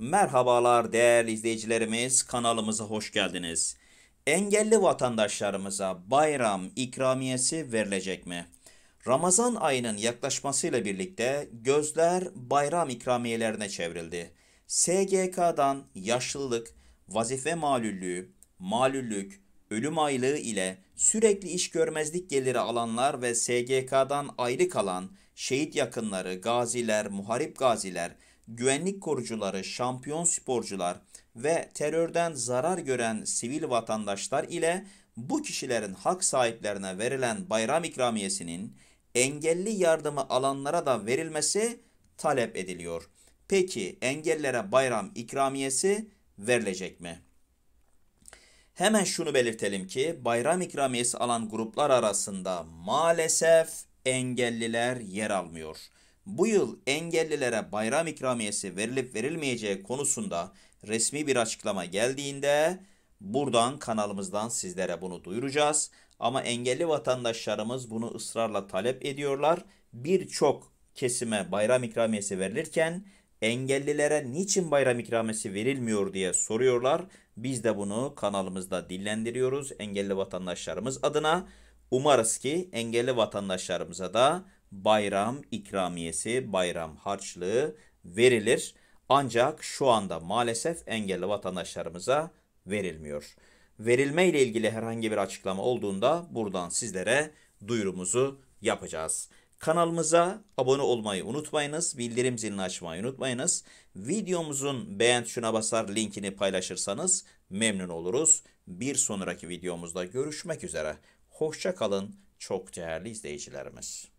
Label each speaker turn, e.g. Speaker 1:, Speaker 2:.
Speaker 1: Merhabalar değerli izleyicilerimiz, kanalımıza hoş geldiniz. Engelli vatandaşlarımıza bayram ikramiyesi verilecek mi? Ramazan ayının yaklaşmasıyla birlikte gözler bayram ikramiyelerine çevrildi. SGK'dan yaşlılık, vazife malüllüğü, malüllük, ölüm aylığı ile sürekli iş görmezlik geliri alanlar ve SGK'dan ayrı kalan şehit yakınları, gaziler, muharip gaziler, güvenlik korucuları, şampiyon sporcular ve terörden zarar gören sivil vatandaşlar ile bu kişilerin hak sahiplerine verilen bayram ikramiyesinin engelli yardımı alanlara da verilmesi talep ediliyor. Peki engellere bayram ikramiyesi verilecek mi? Hemen şunu belirtelim ki bayram ikramiyesi alan gruplar arasında maalesef engelliler yer almıyor bu yıl engellilere bayram ikramiyesi verilip verilmeyeceği konusunda resmi bir açıklama geldiğinde buradan kanalımızdan sizlere bunu duyuracağız. Ama engelli vatandaşlarımız bunu ısrarla talep ediyorlar. Birçok kesime bayram ikramiyesi verilirken engellilere niçin bayram ikramiyesi verilmiyor diye soruyorlar. Biz de bunu kanalımızda dillendiriyoruz engelli vatandaşlarımız adına. Umarız ki engelli vatandaşlarımıza da bayram ikramiyesi, bayram harçlığı verilir. Ancak şu anda maalesef engelli vatandaşlarımıza verilmiyor. Verilme ile ilgili herhangi bir açıklama olduğunda buradan sizlere duyurumuzu yapacağız. Kanalımıza abone olmayı unutmayınız, bildirim zilini açmayı unutmayınız. Videomuzun beğen şuna basar linkini paylaşırsanız memnun oluruz. Bir sonraki videomuzda görüşmek üzere. Hoşça kalın çok değerli izleyicilerimiz.